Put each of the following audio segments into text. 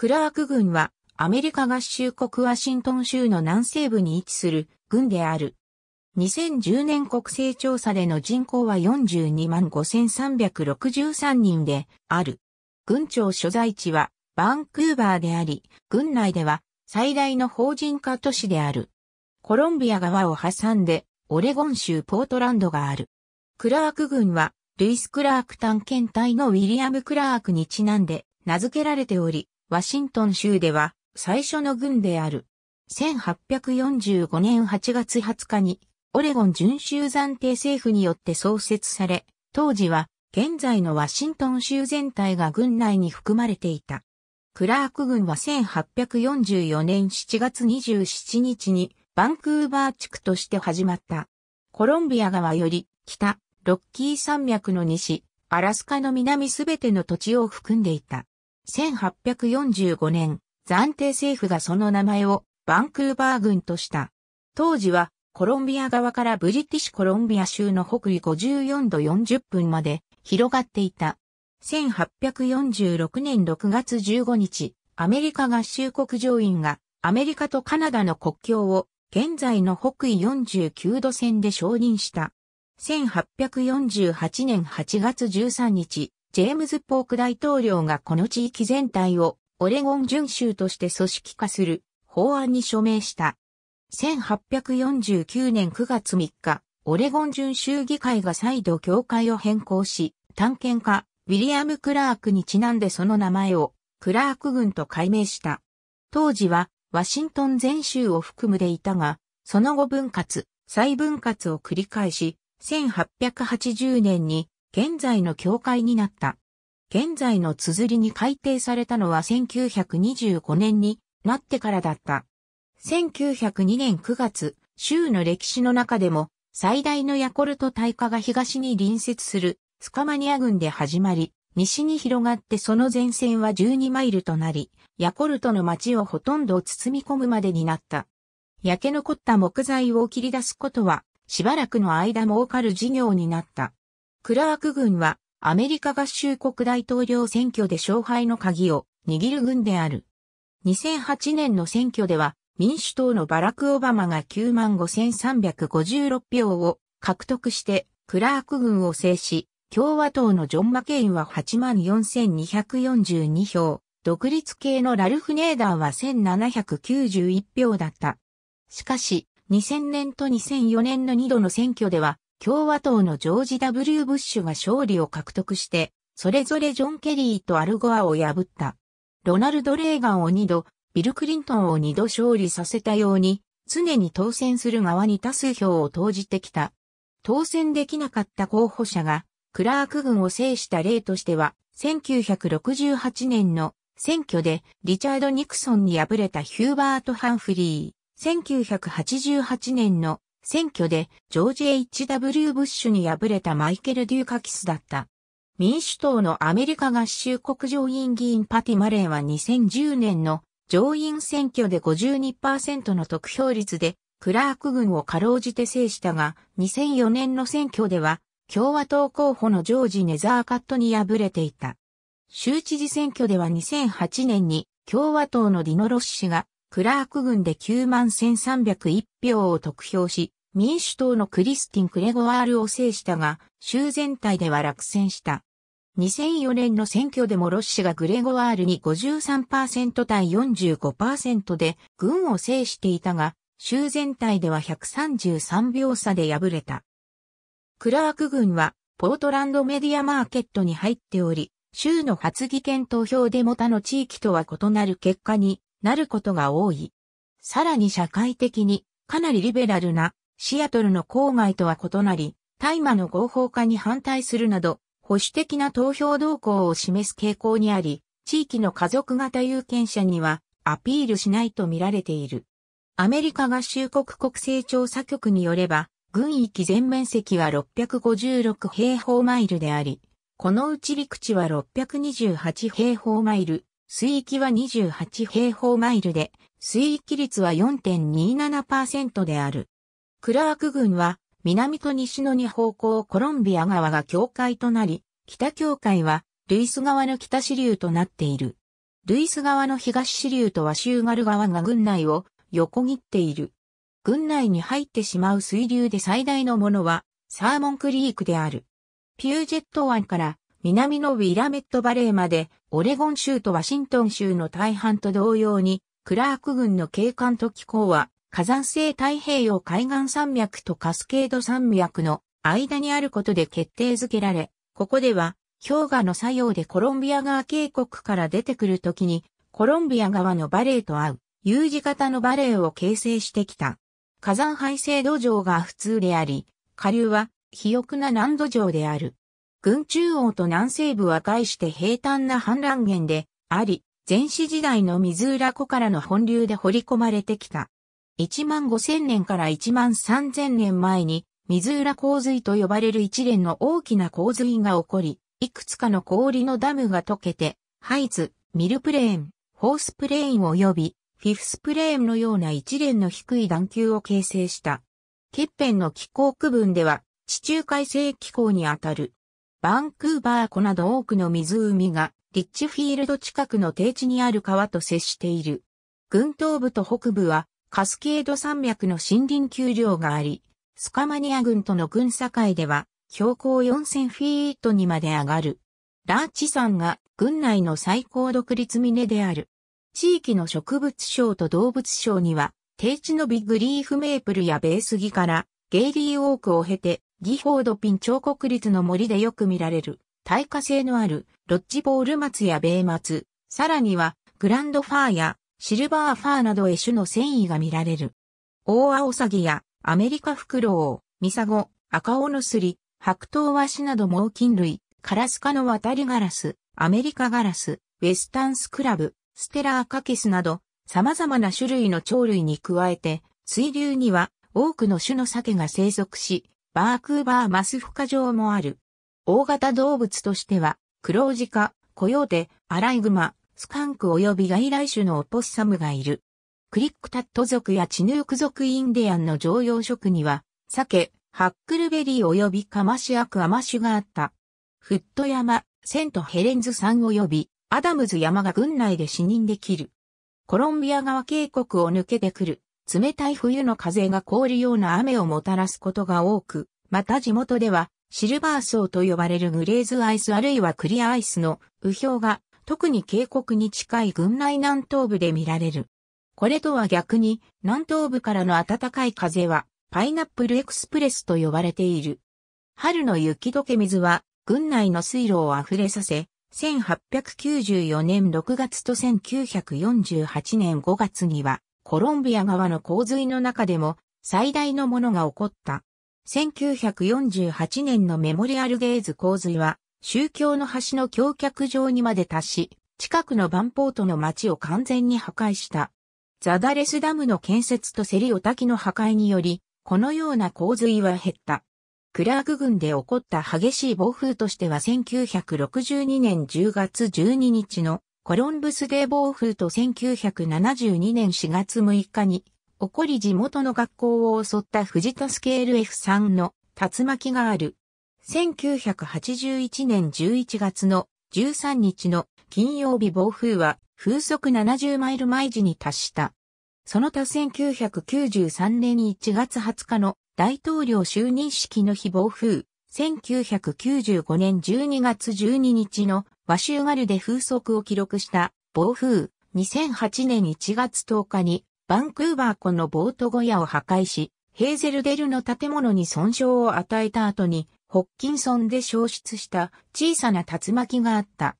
クラーク軍はアメリカ合衆国ワシントン州の南西部に位置する軍である。2010年国勢調査での人口は42万5363人である。軍庁所在地はバンクーバーであり、軍内では最大の法人化都市である。コロンビア側を挟んでオレゴン州ポートランドがある。クラーク軍はルイス・クラーク探検隊のウィリアム・クラークにちなんで名付けられており、ワシントン州では最初の軍である。1845年8月20日にオレゴン準州暫定政府によって創設され、当時は現在のワシントン州全体が軍内に含まれていた。クラーク軍は1844年7月27日にバンクーバー地区として始まった。コロンビア川より北、ロッキー山脈の西、アラスカの南すべての土地を含んでいた。1845年、暫定政府がその名前をバンクーバー軍とした。当時はコロンビア側からブリティッシュコロンビア州の北緯54度40分まで広がっていた。1846年6月15日、アメリカ合衆国上院がアメリカとカナダの国境を現在の北緯49度線で承認した。1848年8月13日、ジェームズ・ポーク大統領がこの地域全体をオレゴン準州として組織化する法案に署名した。1849年9月3日、オレゴン準州議会が再度教会を変更し、探検家、ウィリアム・クラークにちなんでその名前を、クラーク軍と改名した。当時は、ワシントン全州を含むでいたが、その後分割、再分割を繰り返し、1880年に現在の教会になった。現在の綴りに改定されたのは1925年になってからだった。1902年9月、州の歴史の中でも最大のヤコルト大火が東に隣接するスカマニア軍で始まり、西に広がってその前線は12マイルとなり、ヤコルトの街をほとんど包み込むまでになった。焼け残った木材を切り出すことは、しばらくの間儲かる事業になった。クラーク軍はアメリカ合衆国大統領選挙で勝敗の鍵を握る軍である。2008年の選挙では民主党のバラク・オバマが95,356票を獲得してクラーク軍を制し、共和党のジョン・マケインは84,242票、独立系のラルフ・ネーダーは1,791票だった。しかし、2000年と2004年の2度の選挙では、共和党のジョージ・ W・ ブッシュが勝利を獲得して、それぞれジョン・ケリーとアルゴアを破った。ロナルド・レーガンを2度、ビル・クリントンを2度勝利させたように、常に当選する側に多数票を投じてきた。当選できなかった候補者が、クラーク軍を制した例としては、1968年の選挙でリチャード・ニクソンに敗れたヒューバート・ハンフリー、1988年の選挙でジョージ・ H.W. ブッシュに敗れたマイケル・デューカキスだった。民主党のアメリカ合衆国上院議員パティ・マレーは2010年の上院選挙で52%の得票率でクラーク軍をかろうじて制したが、2004年の選挙では共和党候補のジョージ・ネザーカットに敗れていた。州知事選挙では2008年に共和党のディノロッシがクラーク軍で9万1301票を得票し、民主党のクリスティン・クレゴワールを制したが、州全体では落選した。2004年の選挙でもロッシがグレゴワールに53%対45%で軍を制していたが、州全体では133秒差で敗れた。クラーク軍はポートランドメディアマーケットに入っており、州の発議権投票でも他の地域とは異なる結果になることが多い。さらに社会的にかなりリベラルなシアトルの郊外とは異なり、大麻の合法化に反対するなど、保守的な投票動向を示す傾向にあり、地域の家族型有権者にはアピールしないと見られている。アメリカ合衆国国勢調査局によれば、軍域全面積は656平方マイルであり、このうち陸地は628平方マイル、水域は28平方マイルで、水域率は4.27%である。クラーク郡は、南と西の2方向コロンビア川が境界となり、北境界は、ルイス川の北支流となっている。ルイス川の東支流とワシューガル川が郡内を横切っている。郡内に入ってしまう水流で最大のものは、サーモンクリークである。ピュージェット湾から南のウィラメットバレーまで、オレゴン州とワシントン州の大半と同様に、クラーク軍の警官と機構は、火山性太平洋海岸山脈とカスケード山脈の間にあることで決定づけられ、ここでは、氷河の作用でコロンビア側渓谷から出てくるときに、コロンビア側のバレーと合う、U 字型のバレーを形成してきた。火山排生土壌が普通であり、下流は肥沃な難土壌である。群中央と南西部は概して平坦な反乱源であり、前史時代の水浦湖からの本流で掘り込まれてきた。1万5千年から1万3千年前に、水浦洪水と呼ばれる一連の大きな洪水が起こり、いくつかの氷のダムが溶けて、ハイツ、ミルプレーン、ホースプレーン及び、フィフスプレーンのような一連の低い段丘を形成した。欠片の気候区分では、地中海性気候にあたるバンクーバー湖など多くの湖が、リッチフィールド近くの低地にある川と接している。群島部と北部は、カスケード山脈の森林丘陵があり、スカマニア群との群境では、標高4000フィートにまで上がる。ラーチ山が群内の最高独立峰である。地域の植物省と動物省には、低地のビッグリーフメープルやベースギから、ゲイリーオークを経て、ギフォードピン彫刻率の森でよく見られる、耐火性のある、ロッジボール松やベ米松、さらには、グランドファーや、シルバーファーなどへ種の繊維が見られる。大アオサギや、アメリカフクロウ、ミサゴ、赤オノスリ、白桃ワシなど猛禽類、カラス科の渡りガラス、アメリカガラス、ウェスタンスクラブ、ステラーカケスなど、様々な種類の鳥類に加えて、水流には多くの種の鮭が生息し、バークーバーマスフカ場もある。大型動物としては、クロウジカ、コヨーテ、アライグマ、スカンク及び外来種のオポッサムがいる。クリックタット族やチヌーク族インディアンの常用食には、サケ、ハックルベリー及びカマシアクアマシュがあった。フット山、セントヘレンズ山及び、アダムズ山が軍内で死認できる。コロンビア川渓谷を抜けてくる。冷たい冬の風が凍るような雨をもたらすことが多く、また地元ではシルバー層と呼ばれるグレーズアイスあるいはクリアアイスの雨氷が特に渓谷に近い群内南東部で見られる。これとは逆に南東部からの暖かい風はパイナップルエクスプレスと呼ばれている。春の雪解け水は群内の水路を溢れさせ、1894年6月と1948年5月にはコロンビア川の洪水の中でも最大のものが起こった。1948年のメモリアルゲイズ洪水は宗教の橋の橋脚上にまで達し、近くのバンポートの町を完全に破壊した。ザダレスダムの建設とセリオ滝の破壊により、このような洪水は減った。クラーク郡で起こった激しい暴風としては1962年10月12日のコロンブスデー暴風と1972年4月6日に、起こり地元の学校を襲った藤田スケール F3 の竜巻がある。1981年11月の13日の金曜日暴風は風速70マイル毎時に達した。その他1993年1月20日の大統領就任式の日暴風、1995年12月12日の和州ガルで風速を記録した暴風、2008年1月10日に、バンクーバー湖のボート小屋を破壊し、ヘーゼルデルの建物に損傷を与えた後に、ホッキンソンで消失した小さな竜巻があった。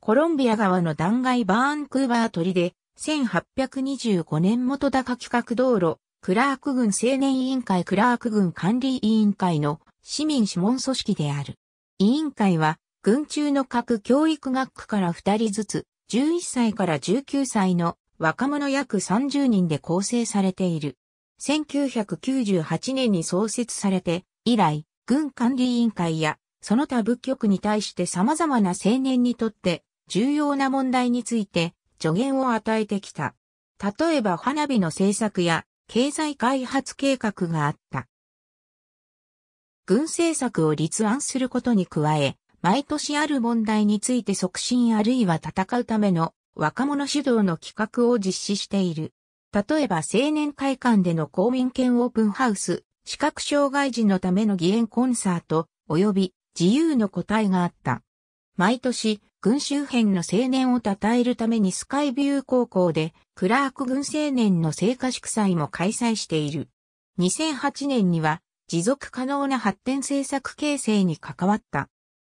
コロンビア川の断崖バーンクーバー鳥で、1825年元高企画道路、クラーク軍青年委員会クラーク軍管理委員会の市民諮問組織である。委員会は群中の各教育学区から2人ずつ、11歳から19歳の若者約30人で構成されている。1998年に創設されて、以来、軍管理委員会や、その他部局に対して様々な青年にとって重要な問題について助言を与えてきた。例えば花火の政策や経済開発計画があった。軍政策を立案することに加え、毎年ある問題について促進あるいは戦うための若者主導の企画を実施している。例えば青年会館での公民権オープンハウス、視覚障害児のための義援コンサート、及び自由の答えがあった。毎年、群周辺の青年を称えるためにスカイビュー高校で、クラーク群青年の聖火祝祭も開催している。2008年には、持続可能な発展政策形成に関わった。